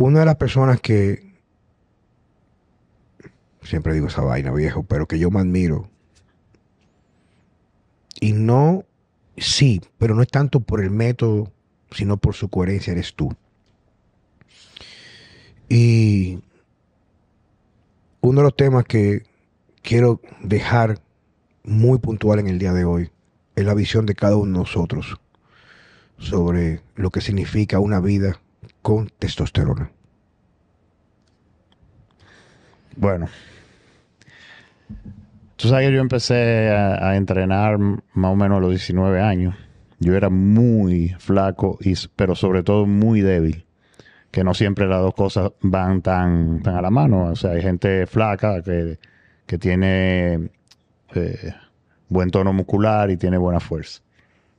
Una de las personas que, siempre digo esa vaina viejo, pero que yo me admiro, y no, sí, pero no es tanto por el método, sino por su coherencia eres tú. Y uno de los temas que quiero dejar muy puntual en el día de hoy es la visión de cada uno de nosotros sobre lo que significa una vida con testosterona. Bueno. Tú sabes que yo empecé a, entrenar más o menos a los 19 años. Yo era muy flaco, y, pero sobre todo muy débil. Que no siempre las dos cosas van tan, tan a la mano. O sea, hay gente flaca que, que tiene eh, buen tono muscular y tiene buena fuerza.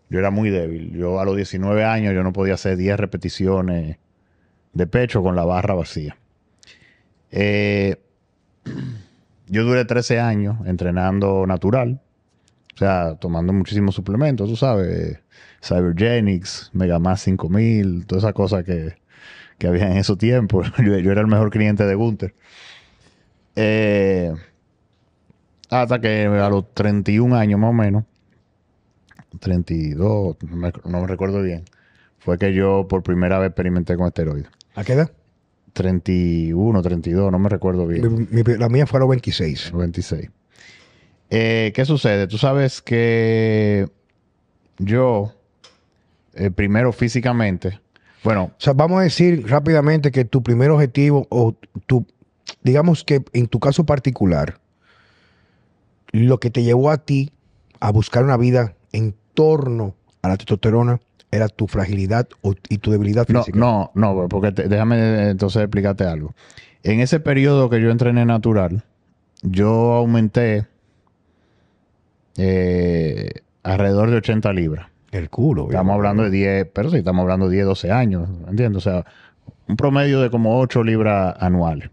Yo era muy débil. Yo a los 19 años yo no podía hacer 10 repeticiones de pecho con la barra vacía. Eh, yo duré 13 años entrenando natural, o sea, tomando muchísimos suplementos, tú sabes, Cybergenics, Más 5000, todas esas cosas que, que había en esos tiempos. Yo, era el mejor cliente de Gunther. Eh, hasta que a los 31 años más o menos, 32, no me recuerdo bien, fue que yo por primera vez experimenté con esteroides. ¿A qué edad? 31, 32, no me recuerdo bien. la mía fue a los 26. 26. Eh, ¿Qué sucede? Tú sabes que yo, eh, primero físicamente, bueno. O sea, vamos a decir rápidamente que tu primer objetivo, o tu, digamos que en tu caso particular, lo que te llevó a ti a buscar una vida en torno a la testosterona era tu fragilidad y tu debilidad física. No, no, no porque déjame entonces explicarte algo. En ese periodo que yo entrené natural, yo aumenté eh, alrededor de 80 libras. El culo. Estamos hablando de 10, pero sí, estamos hablando de 10, 12 años, ¿entiendes? O sea, un promedio de como 8 libras anuales.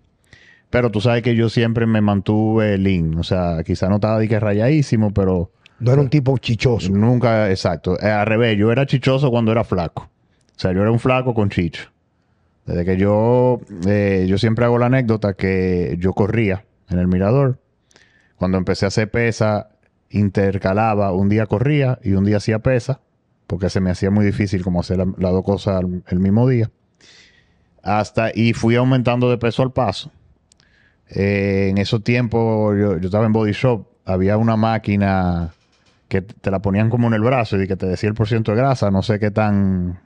Pero tú sabes que yo siempre me mantuve lean, o sea, quizá no estaba de que rayadísimo, pero no era un tipo chichoso. Nunca, exacto. Eh, al revés, yo era chichoso cuando era flaco. O sea, yo era un flaco con chicho. Desde que yo, eh, yo siempre hago la anécdota que yo corría en el mirador. Cuando empecé a hacer pesa, intercalaba, un día corría y un día hacía pesa, porque se me hacía muy difícil como hacer las la dos cosas el mismo día. Hasta, y fui aumentando de peso al paso. Eh, en esos tiempos, yo estaba en Body Shop, había una máquina que te la ponían como en el brazo y que te decía el por de grasa, no sé qué tan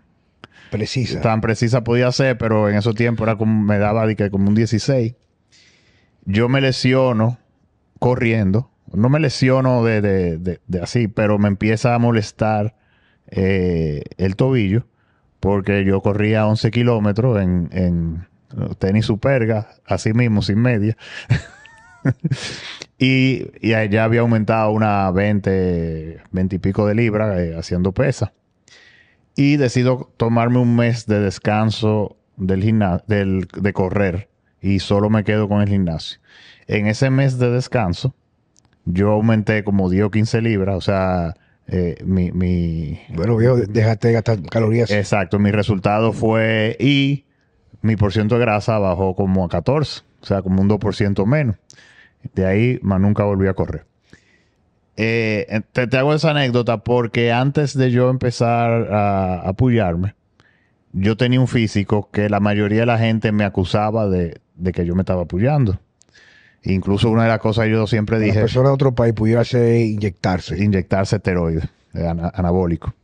precisa. Tan precisa podía ser, pero en esos tiempos era me daba que como un 16. Yo me lesiono corriendo. No me lesiono de, así, pero me empieza a molestar eh, el tobillo porque yo corría 11 kilómetros en, tenis superga, así mismo, sin media. Y, ya había aumentado una 20, 20 y pico de libras eh, haciendo pesa. Y decido tomarme un mes de descanso del del, de correr y solo me quedo con el gimnasio. En ese mes de descanso, yo aumenté como 10 o 15 libras, o sea, eh, mi, mi, Bueno, viejo, dejaste gastar calorías. Exacto, mi resultado fue... Y mi porciento de grasa bajó como a 14, o sea, como un 2% menos. De ahí más nunca volví a correr. Eh, te, hago esa anécdota porque antes de yo empezar a apoyarme, yo tenía un físico que la mayoría de la gente me acusaba de, que yo me estaba apoyando. Incluso una de las cosas que yo siempre dije... Las personas de otro país pudiera ser inyectarse. Inyectarse esteroides, eh, anabólico.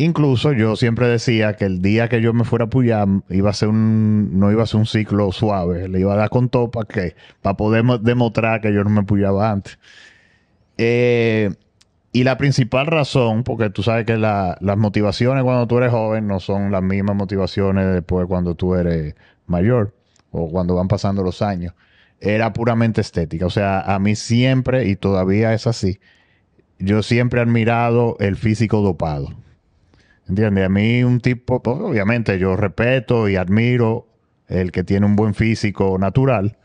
Incluso yo siempre decía que el día que yo me fuera a Puyam iba a ser un, no iba a ser un ciclo suave, le iba a dar con todo para que, para poder demostrar que yo no me puyaba antes. Eh, y la principal razón, porque tú sabes que las motivaciones cuando tú eres joven no son las mismas motivaciones después cuando tú eres mayor o cuando van pasando los años, era puramente estética. O sea, a mí siempre, y todavía es así, yo siempre he admirado el físico dopado. ¿Entiendes? A mí un tipo, pues, obviamente yo respeto y admiro el que tiene un buen físico natural,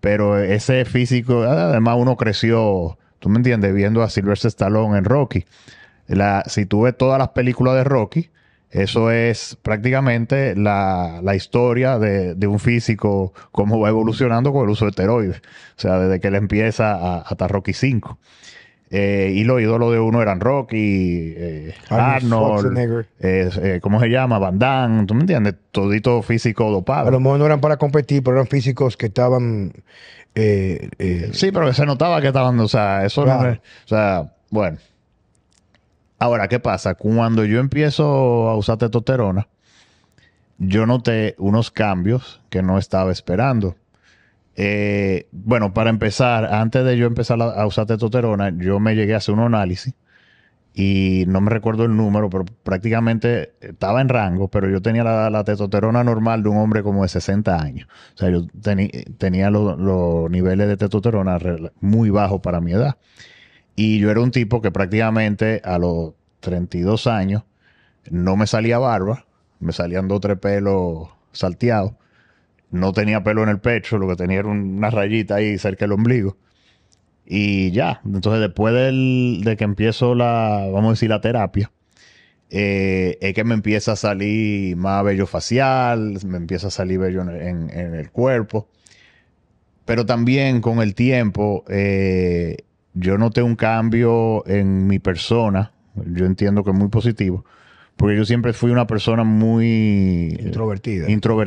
pero ese físico, ah, además uno creció, tú me entiendes, viendo a Sylvester Stallone en Rocky. La, si tú ves todas las películas de Rocky, eso es prácticamente la, historia de, un físico, cómo va evolucionando con el uso de esteroides. O sea, desde que él empieza a, hasta Rocky 5. Eh, y los ídolos de uno eran Rocky, eh, Arnold, eh, ¿cómo se llama? Van Damme, ¿tú me entiendes? Todito físico dopado. A lo mejor no eran para competir, pero eran físicos que estaban... sí, pero se notaba que estaban, o sea, eso O sea, bueno. Ahora, ¿qué pasa? Cuando yo empiezo a usar testosterona, yo noté unos cambios que no estaba esperando. Eh, bueno, para empezar, antes de yo empezar a, usar tetoterona, yo me llegué a hacer un análisis y no me recuerdo el número, pero prácticamente estaba en rango, pero yo tenía la, normal de un hombre como de 60 años. O sea, yo tenía los niveles de tetoterona muy bajos para mi edad. Y yo era un tipo que prácticamente a los 32 años no me salía barba, me salían dos o tres pelos salteados no tenía pelo en el pecho, lo que tenía era una rayita ahí cerca del ombligo. Y ya, entonces después de que empiezo la, vamos a decir, la terapia, eh, es que me empieza a salir más vello facial, me empieza a salir vello en, el cuerpo. Pero también con el tiempo, eh, yo noté un cambio en mi persona, yo entiendo que es muy positivo, porque yo siempre fui una persona muy... Eh, Introvertida.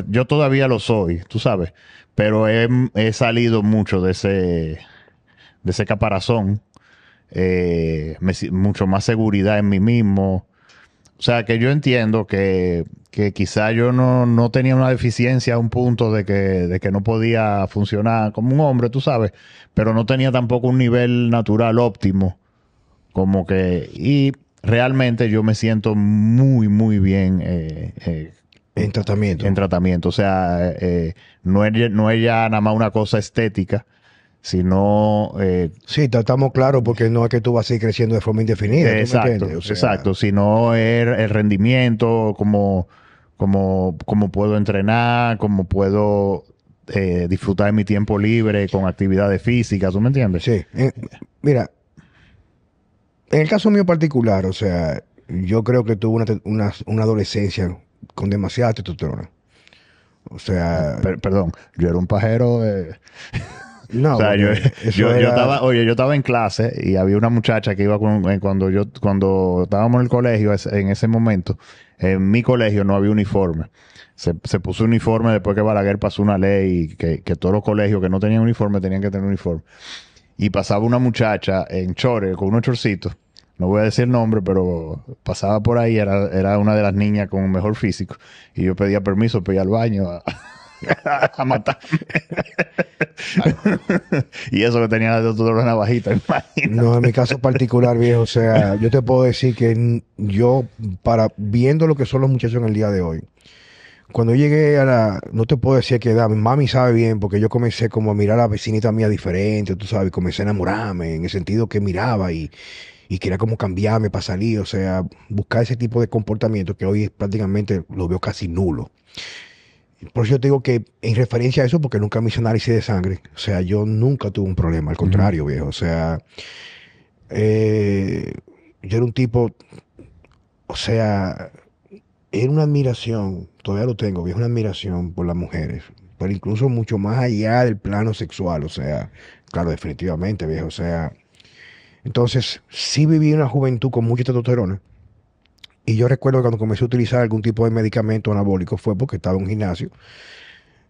yo todavía lo soy, tú sabes, pero he, salido mucho de ese, de ese caparazón, eh, mucho más seguridad en mí mismo. O sea, que yo entiendo que, que quizá yo no, no, tenía una deficiencia a un punto de que, de que no podía funcionar como un hombre, tú sabes, pero no tenía tampoco un nivel natural óptimo. Como que, y realmente yo me siento muy, muy bien. Eh, eh, en tratamiento. En tratamiento. O sea, eh, no, es, no ya nada más una cosa estética, sino... Eh, sí, estamos claro porque no es que tú vas a ir creciendo de forma indefinida. Exacto, exacto. Sino el, el rendimiento, como, como, como puedo entrenar, como puedo disfrutar de mi tiempo libre con actividades físicas, ¿tú me entiendes? Sí. Mira, en el caso mío particular, o sea, yo creo que tuve una, una, adolescencia con demasiada testosterona. O sea. perdón, yo era un pajero de. No, o sea, yo, estaba, oye, yo estaba en clase y había una muchacha que iba eh, cuando yo cuando estábamos en el colegio en ese momento, en mi colegio no había uniforme. Se, se puso uniforme después que Balaguer pasó una ley que, que todos los colegios que no tenían uniforme tenían que tener uniforme y pasaba una muchacha en chores con unos chorcitos. No voy a decir el nombre, pero pasaba por ahí, era, una de las niñas con mejor físico. Y yo pedía permiso para ir al baño a, matar, y eso que tenía la otra navajita, No, en mi caso particular, viejo, o sea, yo te puedo decir que yo, para viendo lo que son los muchachos en el día de hoy, cuando llegué a la, no te puedo decir qué edad, mi mami sabe bien, porque yo comencé como a mirar a la vecinita mía diferente, tú sabes, comencé a enamorarme, en el sentido que miraba y, y quería como cambiarme para salir, o sea, buscar ese tipo de comportamiento que hoy prácticamente lo veo casi nulo. Por eso yo te digo que en referencia a eso, porque nunca me hice análisis de sangre, o sea, yo nunca tuve un problema, al contrario, viejo, o sea, eh, yo era un tipo, o sea, era una admiración, todavía lo tengo, viejo una admiración por las mujeres, pero incluso mucho más allá del plano sexual, o sea, claro, definitivamente, viejo, o sea, entonces sí viví una juventud con mucha testosterona. Y yo recuerdo que cuando comencé a utilizar algún tipo de medicamento anabólico fue porque estaba en un gimnasio.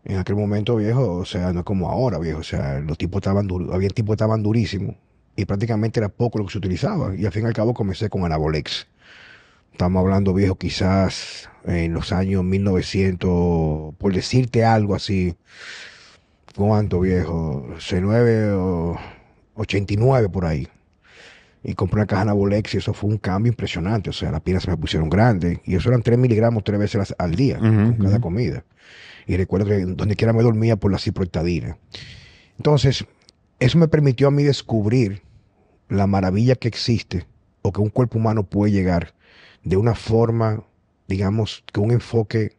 En aquel momento, viejo, o sea, no es como ahora, viejo, o sea, los tipos estaban duros, había tipos que estaban durísimos y prácticamente era poco lo que se utilizaba. Y al fin y al cabo comencé con anabolex Estamos hablando, viejo, quizás en los años 1900, por decirte algo así. ¿Cuánto, viejo? C9 o 89 por ahí. Y compré una caja Nabolex y eso fue un cambio impresionante. O sea, las piernas se me pusieron grandes. Y eso eran 3 miligramos tres veces al día, con cada comida. Y recuerdo que donde quiera me dormía por la ciproectadina. Entonces, eso me permitió a mí descubrir la maravilla que existe o que un cuerpo humano puede llegar de una forma, digamos, que un enfoque,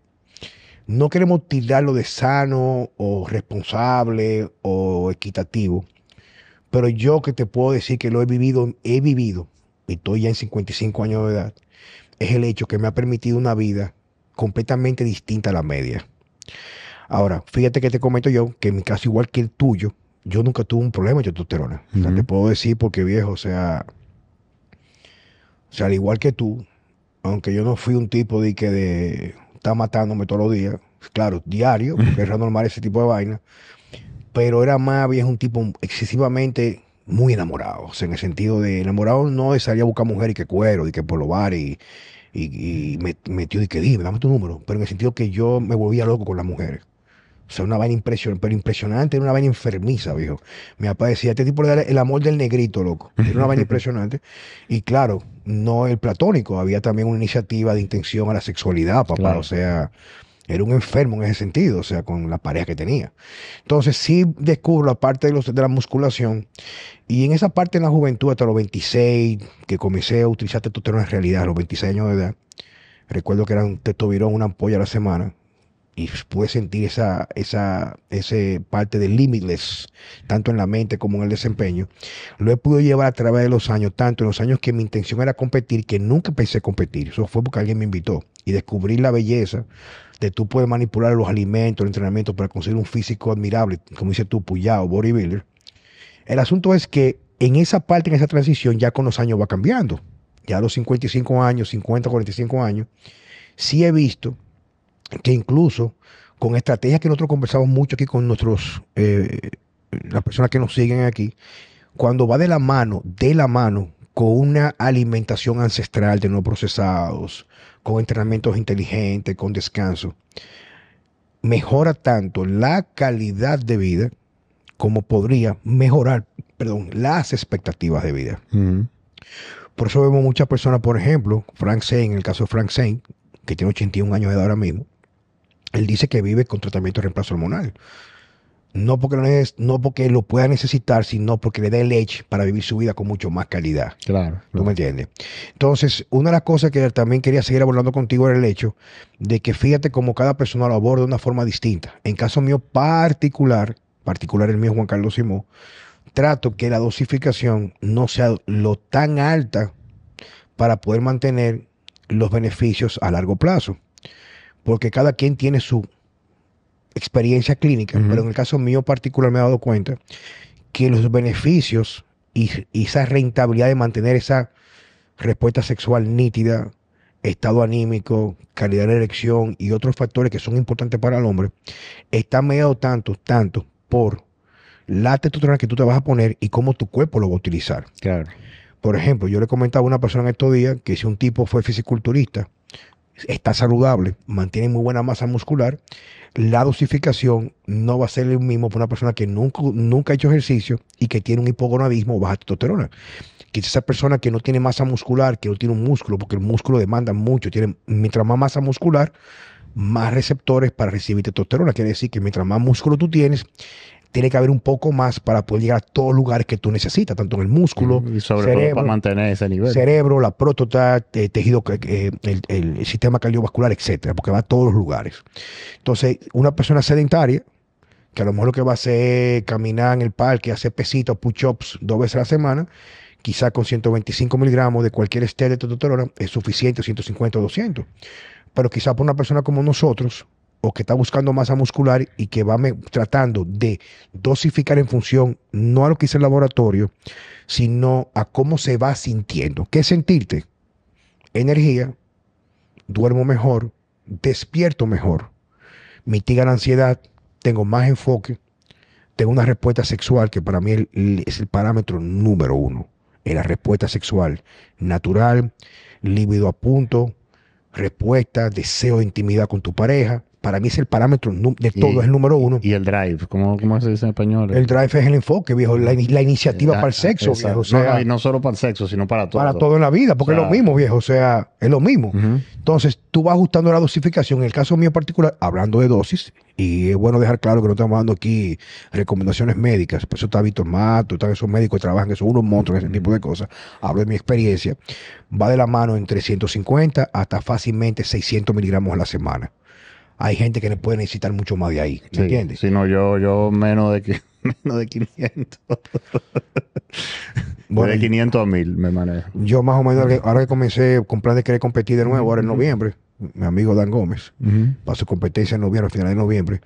no queremos tirarlo de sano o responsable o equitativo, pero yo que te puedo decir que lo he vivido, he vivido, y estoy ya en 55 años de edad, es el hecho que me ha permitido una vida completamente distinta a la media. Ahora, fíjate que te comento yo que en mi caso, igual que el tuyo, yo nunca tuve un problema de testosterona. te puedo decir porque, viejo, o sea, o sea, al igual que tú, aunque yo no fui un tipo de que de está matándome todos los días, claro, diario, porque era normal ese tipo de vaina, pero era más bien un tipo excesivamente muy enamorado, o sea, en el sentido de enamorado no de salir a buscar mujer y que cuero, y que por lo bar y, y, me metió y que dime, dame tu número, pero en el sentido que yo me volvía loco con las mujeres. O sea, una vaina impresionante, pero impresionante, era una vaina enfermiza, viejo. Me aparecía este tipo de el amor del negrito, loco. Era una vaina impresionante. Y claro, no el platónico, había también una iniciativa de intención a la sexualidad, papá, o sea, era un enfermo en ese sentido, o sea, con la pareja que tenía. Entonces sí descubro la parte de, los, de la musculación y en esa parte en la juventud, hasta los 26, que comencé a utilizar testosterona en realidad, a los 26 años de edad, recuerdo que era un una ampolla a la semana, y pude sentir esa, esa parte de limitless, tanto en la mente como en el desempeño, lo he podido llevar a través de los años, tanto en los años que mi intención era competir, que nunca pensé competir. Eso fue porque alguien me invitó y descubrir la belleza de tú puedes manipular los alimentos, el entrenamiento para conseguir un físico admirable, como dice tú, puyao, bodybuilder. El asunto es que en esa parte, en esa transición, ya con los años va cambiando. Ya a los 55 años, 50, 45 años, sí he visto que incluso con estrategias que nosotros conversamos mucho aquí con nuestros, eh, las personas que nos siguen aquí, cuando va de la mano, de la mano, con una alimentación ancestral de no procesados, con entrenamientos inteligentes, con descanso, mejora tanto la calidad de vida como podría mejorar, perdón, las expectativas de vida. Por eso vemos muchas personas, por ejemplo, Frank Zane, en el caso de Frank Zane, que tiene 81 años de edad ahora mismo, él dice que vive con tratamiento de reemplazo hormonal. No porque, lo no porque lo pueda necesitar, sino porque le da leche para vivir su vida con mucho más calidad. Claro. ¿Tú me entiendes? Entonces, una de las cosas que también quería seguir abordando contigo era el hecho de que fíjate cómo cada persona lo aborda de una forma distinta. En caso mío particular, particular el mío Juan Carlos Simón, trato que la dosificación no sea lo tan alta para poder mantener los beneficios a largo plazo porque cada quien tiene su experiencia clínica, pero en el caso mío particular me he dado cuenta que los beneficios y, esa rentabilidad de mantener esa respuesta sexual nítida, estado anímico, calidad de erección y otros factores que son importantes para el hombre, está mediado tanto, tanto por la testosterona que tú te vas a poner y cómo tu cuerpo lo va a utilizar. Claro. Por ejemplo, yo le comentaba a una persona en estos días que si un tipo fue fisiculturista está saludable, mantiene muy buena masa muscular, la dosificación no va a ser el mismo para una persona que nunca, nunca ha hecho ejercicio y que tiene un hipogonadismo o baja testosterona. quizás esa persona que no tiene masa muscular, que no tiene un músculo, porque el músculo demanda mucho, tiene, mientras más masa muscular, más receptores para recibir testosterona. Quiere decir que mientras más músculo tú tienes, tiene que haber un poco más para poder llegar a todos los lugares que tú necesitas, tanto en el músculo, y sobre cerebro, todo para mantener ese nivel. Cerebro, la próstata, eh, tejido, eh, eh, el, sistema cardiovascular, etcétera, porque va a todos los lugares. Entonces, una persona sedentaria, que a lo mejor lo que va a hacer es caminar en el parque, hacer pesitos, push-ups dos veces a la semana, quizá con 125 miligramos de cualquier esté de es suficiente, 150 o 200. Pero quizá para una persona como nosotros, o que está buscando masa muscular y que va tratando de dosificar en función no a lo que dice el laboratorio, sino a cómo se va sintiendo. ¿Qué sentirte? Energía, duermo mejor, despierto mejor, mitiga la ansiedad, tengo más enfoque, tengo una respuesta sexual que para mí es el parámetro número uno en la respuesta sexual natural, líbido a punto, respuesta, deseo de intimidad con tu pareja, para mí es el parámetro de todo, es el número uno. ¿Y el drive? ¿Cómo, se dice en español? El drive es el enfoque, viejo, la, iniciativa para el sexo, O sea, no, y no solo para el sexo, sino para todo. Para todo en la vida, porque es lo mismo, viejo, o sea, es lo mismo. Entonces, tú vas ajustando la dosificación. En el caso mío particular, hablando de dosis, y es bueno dejar claro que no estamos dando aquí recomendaciones médicas, por eso está Víctor Mato, están esos médicos que trabajan, que son unos monstruos, ese tipo de cosas. Hablo de mi experiencia. Va de la mano entre 350 hasta fácilmente 600 miligramos a la semana hay gente que le puede necesitar mucho más de ahí. ¿Me entiendes? Sí, no, yo, yo menos de de 500. de 500 a 1000 me manejo. Yo más o menos, ahora que comencé con plan de querer competir de nuevo, ahora en noviembre, mi amigo Dan Gómez, para su competencia en noviembre, a finales de noviembre,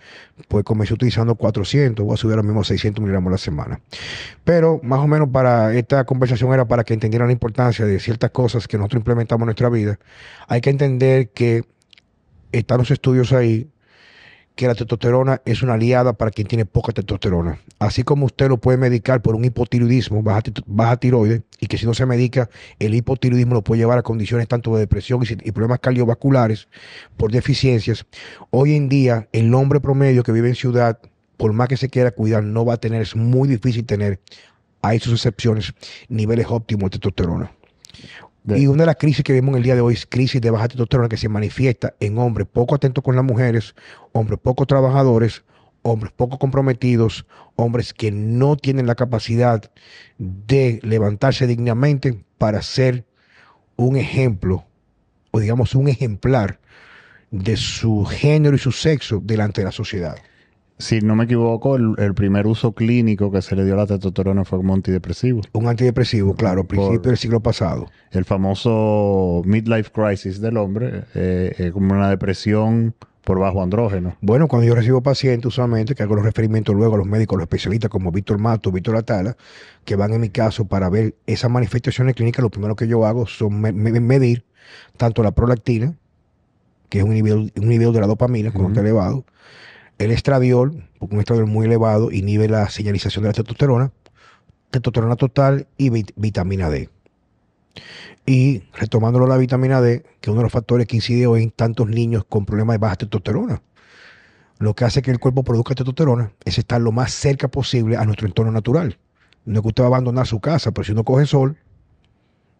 pues comencé utilizando 400, voy a subir ahora mismo a 600 miligramos a la semana. Pero más o menos para esta conversación era para que entendieran la importancia de ciertas cosas que nosotros implementamos en nuestra vida. Hay que entender que están los estudios ahí que la testosterona es una aliada para quien tiene poca testosterona. Así como usted lo puede medicar por un hipotiroidismo, baja, baja tiroides, y que si no se medica, el hipotiroidismo lo puede llevar a condiciones tanto de depresión y, problemas cardiovasculares por deficiencias. Hoy en día, el hombre promedio que vive en ciudad, por más que se quiera cuidar, no va a tener, es muy difícil tener, hay sus excepciones, niveles óptimos de testosterona. Y una de las crisis que vemos en el día de hoy es crisis de baja testosterona que se manifiesta en hombres poco atentos con las mujeres, hombres poco trabajadores, hombres poco comprometidos, hombres que no tienen la capacidad de levantarse dignamente para ser un ejemplo o digamos un ejemplar de su género y su sexo delante de la sociedad si no me equivoco, el, primer uso clínico que se le dio a la testosterona fue como antidepresivo. Un antidepresivo, claro, principio del siglo pasado. El famoso midlife crisis del hombre, eh, como una depresión por bajo andrógeno. Bueno, cuando yo recibo pacientes, usualmente, que hago los referimientos luego a los médicos, los especialistas como Víctor Mato, Víctor Atala, que van en mi caso para ver esas manifestaciones clínicas, lo primero que yo hago son medir tanto la prolactina, que es un nivel, un nivel de la dopamina, está elevado, el estradiol, un estradiol muy elevado, inhibe la señalización de la testosterona, testosterona total y vitamina D. Y retomándolo la vitamina D, que es uno de los factores que incide hoy en tantos niños con problemas de baja testosterona, lo que hace que el cuerpo produzca testosterona es estar lo más cerca posible a nuestro entorno natural. No es que usted va a abandonar su casa, pero si uno coge sol,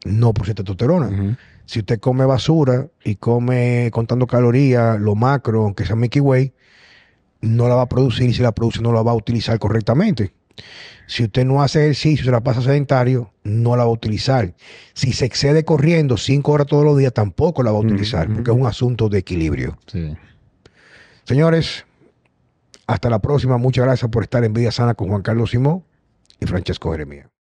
no produce testosterona. Si usted come basura y come contando calorías, lo macro, aunque sea Mickey Way, no la va a producir y si la produce no la va a utilizar correctamente. Si usted no hace ejercicio, se la pasa sedentario, no la va a utilizar. Si se excede corriendo cinco horas todos los días, tampoco la va a utilizar, porque es un asunto de equilibrio. Señores, hasta la próxima. Muchas gracias por estar en Vida Sana con Juan Carlos Simón y Francesco Jeremía.